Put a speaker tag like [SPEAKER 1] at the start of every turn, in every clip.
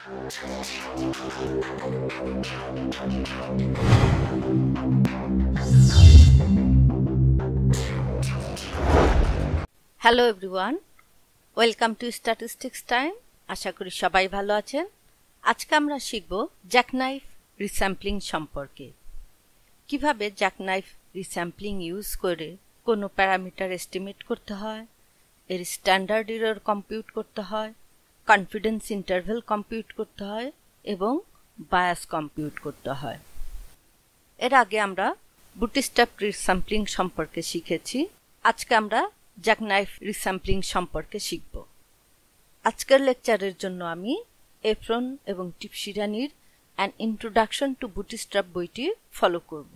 [SPEAKER 1] Hello everyone welcome to statistics time আশা করি সবাই ভালো আছেন আজকে আমরা শিখব জ্যাকনাইফ রিস্যাম্পলিং সম্পর্কে কিভাবে জ্যাকনাইফ রিস্যাম্পলিং ইউজ করে কোনো প্যারামিটার এস্টিমেট করতে হয় এর স্ট্যান্ডার্ড ইরর কম্পিউট করতে হয় কনফিডেন্স ইন্টারভেল কম্পিউট করতে হয় এবং বায়াস কম্পিউট করতে হয় এর আগে আমরা বুটিস্টাপ রিস্যাম্পলিং সম্পর্কে শিখেছি আজকে আমরা জ্যাকনাইফ রিস্যাম্পলিং সম্পর্কে শিখব আজকের লেকচারের জন্য আমি এফরন এবং টিপসিরানির অ্যান ইন্ট্রোডাকশন টু বুটিস্ট্রাপ বইটি ফলো করব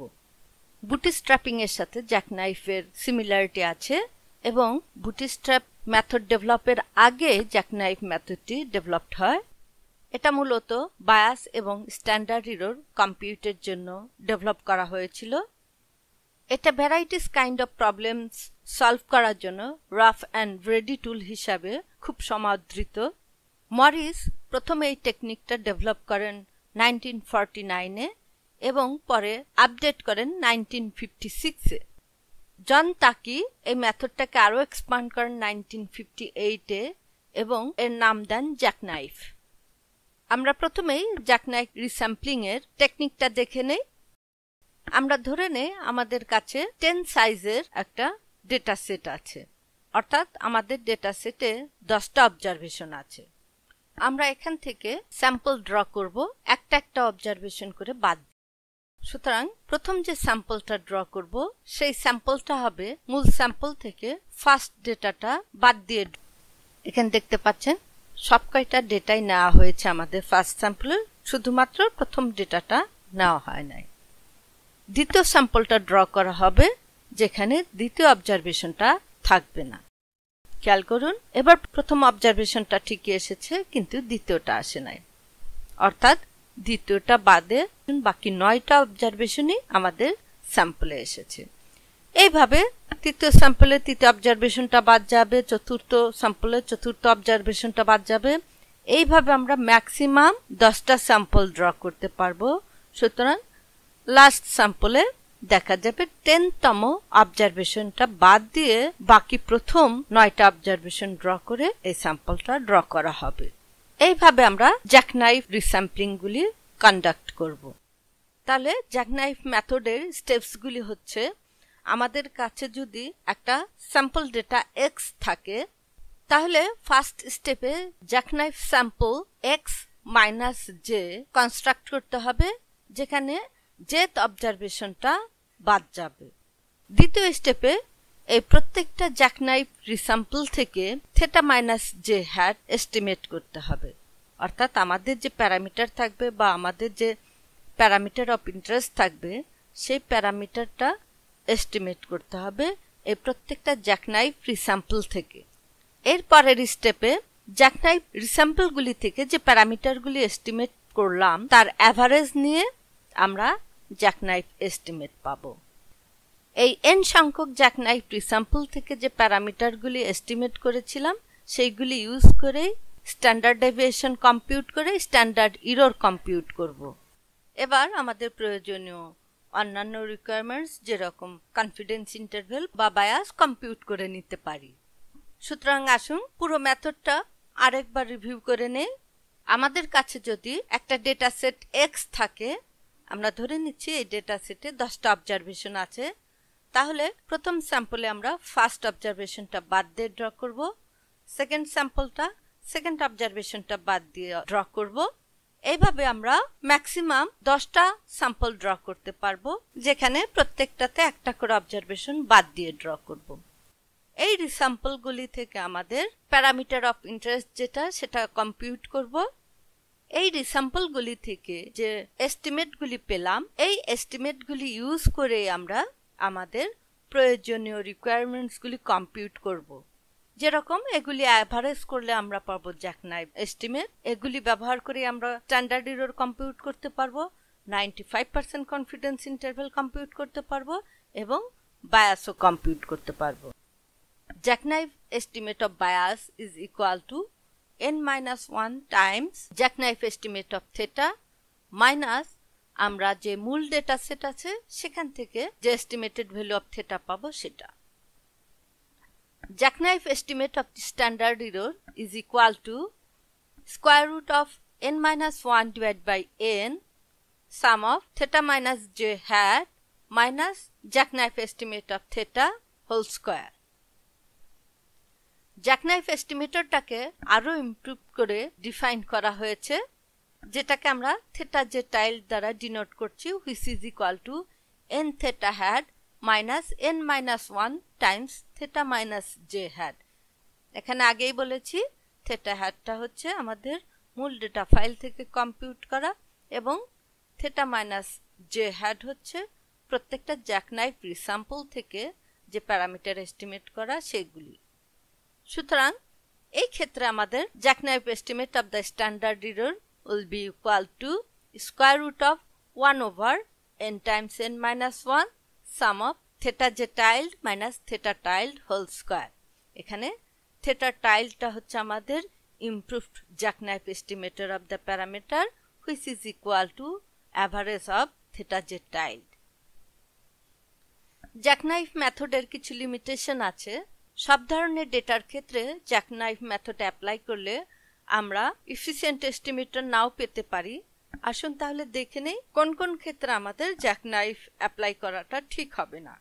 [SPEAKER 1] বুটিস্ট্র্যাপিংয়ের সাথে জ্যাকনাইফের সিমিলারিটি আছে এবং বুটিস্ট্র্যাপ মেথড ডেভেলপের আগে জ্যাকনাইফ মেথডটি ডেভেলপড হয় এটা মূলত বায়াস এবং স্ট্যান্ডার্ড ইরোর কম্পিউটার জন্য ডেভেলপ করা হয়েছিল এটা varieties kind of problems solve করার জন্য রাফ অ্যান্ড রেডি টুল হিসাবে খুব সমাদৃত মরিস প্রথমে এই টেকনিকটা ডেভেলপ করেন নাইনটিন ফর্টি নাইনে এবং পরে আপডেট করেন নাইনটিন ফিফটি সিক্সে জন তাকি এই মেথডটাকে আরও এক্সপান্ড করেন নাইনটিন ফিফটি এইটে এবং এর নাম দেন জ্যাক নাইফ আমরা প্রথমেই জ্যাক নাইফ এর টেকনিকটা দেখে নেই আমরা ধরে নেই আমাদের কাছে টেন সাইজের একটা ডেটা সেট আছে অর্থাৎ আমাদের ডেটা সেটে দশটা অবজারভেশন আছে আমরা এখান থেকে স্যাম্পল ড্র করব একটা একটা অবজারভেশন করে বাদ সুতরাং প্রথম যে স্যাম্পলটা ড্র করব সেই স্যাম্পলটা হবে মূল স্যাম্পল থেকে ফার্স্ট ডেটাটা বাদ দিয়ে এখানে দেখতে পাচ্ছেন সব কয়টা ডেটাই নেওয়া হয়েছে আমাদের ফার্স্ট স্যাম্পলের শুধুমাত্র প্রথম ডেটাটা নেওয়া হয় নাই দ্বিতীয় স্যাম্পলটা ড্র করা হবে যেখানে দ্বিতীয় অবজারভেশনটা থাকবে না খেয়াল করুন এবার প্রথম অবজারভেশনটা ঠিকই এসেছে কিন্তু দ্বিতীয়টা আসে নাই অর্থাৎ দ্বিতীয়টা বাদে বাকি নয়টা অবজারভেশনই আমাদের স্যাম্পলে এসেছে এইভাবে তৃতীয় স্যাম্পলে তৃতীয় অবজারভেশনটা বাদ যাবে চতুর্থ স্যাম্পলে চতুর্থ অবজারভেশনটা বাদ যাবে এইভাবে আমরা ম্যাক্সিমাম দশটা স্যাম্পল ড্র করতে পারবো সুতরাং লাস্ট স্যাম্পলে দেখা যাবে টেনতম অবজারভেশনটা বাদ দিয়ে বাকি প্রথম নয়টা অবজারভেশন ড্র করে এই স্যাম্পলটা ড্র করা হবে এইভাবে আমরা জ্যাকনাইফ রিস্যাম্পলিংগুলি কন্ডাক্ট করব। তাহলে জ্যাকনাইফ মেথডের স্টেপসগুলি হচ্ছে আমাদের কাছে যদি একটা স্যাম্পল ডেটা এক্স থাকে তাহলে ফার্স্ট স্টেপে jackknife sample X minus J construct করতে হবে যেখানে জেথ অবজারভেশনটা বাদ যাবে দ্বিতীয় স্টেপে এই প্রত্যেকটা জ্যাকনাইফ রিসাম্পল থেকে থেটা মাইনাস যে হ্যাট এস্টিমেট করতে হবে অর্থাৎ আমাদের যে প্যারামিটার থাকবে বা আমাদের যে প্যারামিটার অফ ইন্টারেস্ট থাকবে সেই প্যারামিটারটা এস্টিমেট করতে হবে এই প্রত্যেকটা জ্যাকনাইফ রিসাম্পল থেকে এর পরের স্টেপে জ্যাকনাইফ রিসাম্পলগুলি থেকে যে প্যারামিটারগুলি এস্টিমেট করলাম তার অ্যাভারেজ নিয়ে আমরা জ্যাকনাইফ এস্টিমেট পাবো এই এন সংখ্যক জ্যাকনাইফ স্যাম্পল থেকে যে প্যারামিটারগুলি এস্টিমেট করেছিলাম সেইগুলি ইউজ করে স্ট্যান্ডার্ড ডেভিয়েশন কম্পিউট করে স্ট্যান্ডার্ড ইরোর কম্পিউট করব। এবার আমাদের প্রয়োজনীয় অন্যান্য রিকোয়ারমেন্টস যেরকম কনফিডেন্স ইন্টারভেল বা বায়াস কম্পিউট করে নিতে পারি সুতরাং আসুন পুরো মেথডটা আরেকবার রিভিউ করে নেই আমাদের কাছে যদি একটা ডেটা সেট এক্স থাকে আমরা ধরে নিচ্ছি এই ডেটা সেটে দশটা অবজারভেশন আছে তাহলে প্রথম স্যাম্পলে আমরা ফার্স্ট অবজারভেশনটা বাদ দিয়ে ড্র করব সেকেন্ড স্যাম্পলটা সেকেন্ড অবজারভেশনটা বাদ দিয়ে ড্র করব এইভাবে আমরা ম্যাক্সিমাম দশটা স্যাম্পল ড্র করতে পারবো যেখানে প্রত্যেকটাতে একটা করে অবজারভেশন বাদ দিয়ে ড্র করব। এই স্যাম্পলগুলি থেকে আমাদের প্যারামিটার অফ ইন্টারেস্ট যেটা সেটা কম্পিউট করব এই রিস্যাম্পলগুলি থেকে যে এস্টিমেটগুলি পেলাম এই এস্টিমেটগুলি ইউজ করে আমরা আমাদের প্রয়োজনীয় রিকোয়ারমেন্টসগুলি কম্পিউট করব যেরকম এগুলি অ্যাভারেজ করলে আমরা পাব জ্যাক এস্টিমেট এগুলি ব্যবহার করে আমরা স্ট্যান্ডার্ড ইরোর কম্পিউট করতে পারবো ninety five percent confidence interval compute করতে পারবো এবং বায়াসও কম্পিউট করতে পারবো jackknife estimate of bias is equal to N minus one times jackknife estimate of theta minus আমরা যে মূল ডেটা সেট আছে সেখান থেকে যে এস্টিমেটেড ভ্যালু অফ থেটা পাবো সেটা jackknife estimate of the standard error is equal to square root of N minus one divide by N sum of theta minus J hat minus jackknife estimate of theta whole square jackknife এস্টিমেটরটাকে আরও improve করে define করা হয়েছে যেটাকে আমরা theta যে tile দ্বারা denote করছি which is equal to N theta hat minus N minus one times theta minus J hat এখানে আগেই বলেছি থেটা হ্যাডটা হচ্ছে আমাদের মূল ডেটা ফাইল থেকে কম্পিউট করা এবং থেটা মাইনাস জে হ্যাড হচ্ছে প্রত্যেকটা জ্যাকনাইফ রিস্যাম্পল থেকে যে প্যারামিটার এস্টিমেট করা সেগুলি সুতরাং এই ক্ষেত্রে আমাদের jackknife estimate of the standard error will be equal to square root of 1 over n times n minus 1 sum of theta j tiled minus theta tiled whole square এখানে theta tiled tildeটা হচ্ছে আমাদের improved jackknife estimator of the parameter which is equal to average of theta j tiled. tilde method মেথডের কিছু limitation আছে সব ধরনের ডেটার ক্ষেত্রে জ্যাকনাইফ method অ্যাপ্লাই করলে আমরা ইফিসিয়েন্ট এস্টিমেটর নাও পেতে পারি আসুন তাহলে দেখে নেই কোন কোন ক্ষেত্রে আমাদের জ্যাক নাইফ অ্যাপ্লাই করাটা ঠিক হবে না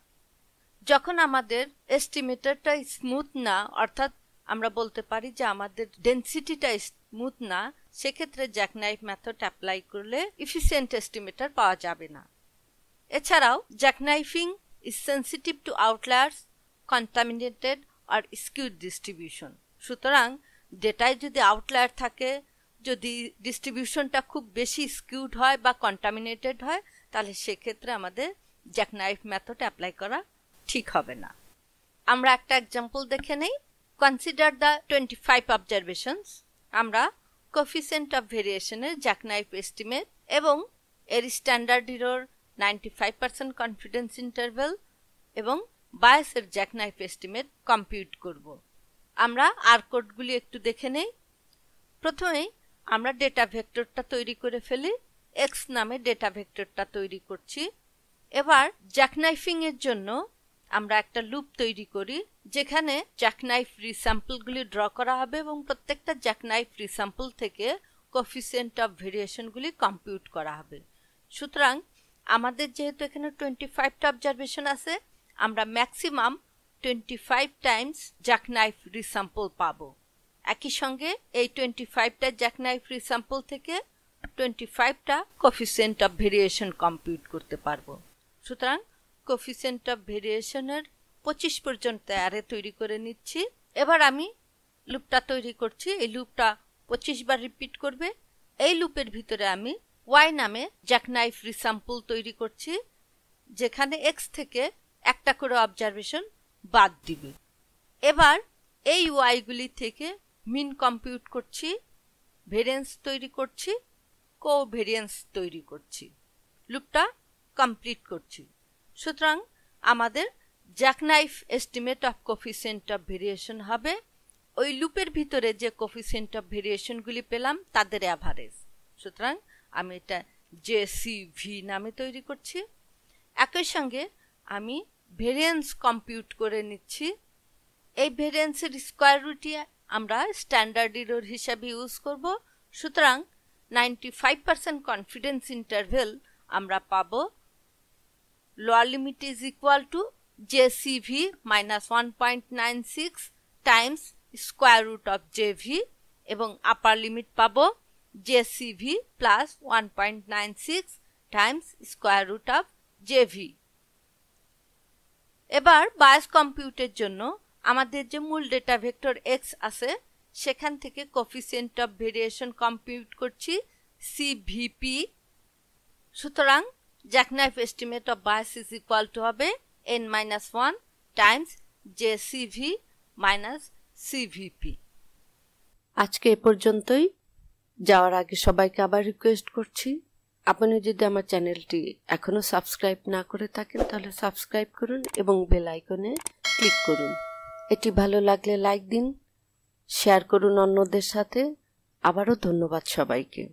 [SPEAKER 1] যখন আমাদের এস্টিমেটারটা স্মুথ না অর্থাৎ আমরা বলতে পারি যে আমাদের ডেন্সিটিটা স্মুথ না সেক্ষেত্রে জ্যাক নাইফ মেথড অ্যাপ্লাই করলে ইফিসিয়েন্ট এস্টিমেটার পাওয়া যাবে না এছাড়াও jackknifing is sensitive to outliers contaminated আর স্কিউড ডিস্ট্রিবিউশন সুতরাং ডেটায় যদি আউটলায়ার থাকে যদি ডিস্ট্রিবিউশনটা খুব বেশি স্কিউড হয় বা কন্টামিনেটেড হয় তাহলে সেক্ষেত্রে আমাদের জ্যাক নাইফ মেথড অ্যাপ্লাই করা ঠিক হবে না আমরা একটা এক্সাম্পল দেখে নেই consider the twenty five observations আমরা কোফিসেন্ট অফ ভেরিয়েশনের জ্যাক নাইফ এস্টিমেট এবং এর standard error ninety five percent confidence interval এবং বায়াসের জ্যাক নাইফ এস্টিমেট কম্পিউট করবো আমরা আর কোডগুলি একটু দেখে নেই প্রথমেই আমরা ডেটা ভেক্টরটা তৈরি করে ফেলি এক্স নামে ডেটা ভেক্টরটা তৈরি করছি এবার জ্যাকনাইফিং এর জন্য আমরা একটা লুপ তৈরি করি যেখানে জ্যাকনাইফ রিস্যাম্পলগুলি ড্র করা হবে এবং প্রত্যেকটা জ্যাকনাইফ রিস্যাম্পল থেকে কফিসিয়েন্ট অফ ভেরিয়েশনগুলি কম্পিউট করা হবে সুতরাং আমাদের যেহেতু এখানে টোয়েন্টি ফাইভটা অবজারভেশন আছে আমরা maximum twenty five times jackknife resample পাবো একই সঙ্গে এই টোয়েন্টি ফাইভটা জ্যাকনাইফ রিসাম্পল থেকে টোয়েন্টি ফাইভটা কফিসেন্ট অফ ভেরিয়েশন কম্পিউট করতে পারবো সুতরাং কফিসেন্ট অফ ভেরিয়েশনের পঁচিশ পর্যন্ত অ্যারে তৈরি করে নিচ্ছি এবার আমি লুপটা তৈরি করছি এই লুপটা পঁচিশ বার রিপিট করবে এই লুপের ভিতরে আমি ওয়াই নামে জ্যাকনাইফ রিসাম্পল তৈরি করছি যেখানে এক্স থেকে একটা করে অবজারভেশন বাদ দিবে এবার এই ওয়াইগুলি থেকে মিন কম্পিউট করছি ভেরিয়েন্স তৈরি করছি কো ভেরিয়েন্স তৈরি করছি লুপটা কমপ্লিট করছি সুতরাং আমাদের jackknife estimate of coefficient of variation হবে ওই লুপের ভিতরে যে কোফিসেন্ট অফ ভেরিয়েশনগুলি পেলাম তাদের অ্যাভারেজ সুতরাং আমি এটা জেসিভি নামে তৈরি করছি একই সঙ্গে আমি ভেরিয়েন্স কম্পিউট করে নিচ্ছি এই ভেরিয়েন্সের স্কোয়ার রুটি আমরা স্ট্যান্ডার্ড ইরোর হিসাবে ইউজ করব সুতরাং ninety five percent confidence interval আমরা পাব lower limit is equal to J CV minus one point nine six times square root of J V এবং আপার লিমিট পাব J CV plus one point nine six times square root of J V এবার bias কম্পিউটের জন্য আমাদের যে মূল data vector x আছে সেখান থেকে কফিসিয়েন্ট অফ ভেরিয়েশন কম্পিউট করছি সিভিপি সুতরাং jackknife estimate of bias is equal to হবে N minus one times J CV minus CVP আজকে এ পর্যন্তই যাওয়ার আগে সবাইকে আবার রিকোয়েস্ট করছি আপনি যদি আমার চ্যানেলটি এখনও সাবস্ক্রাইব না করে থাকেন তাহলে সাবস্ক্রাইব করুন এবং বেল আইকনে ক্লিক করুন এটি ভালো লাগলে লাইক দিন শেয়ার করুন অন্যদের সাথে আবারও ধন্যবাদ সবাইকে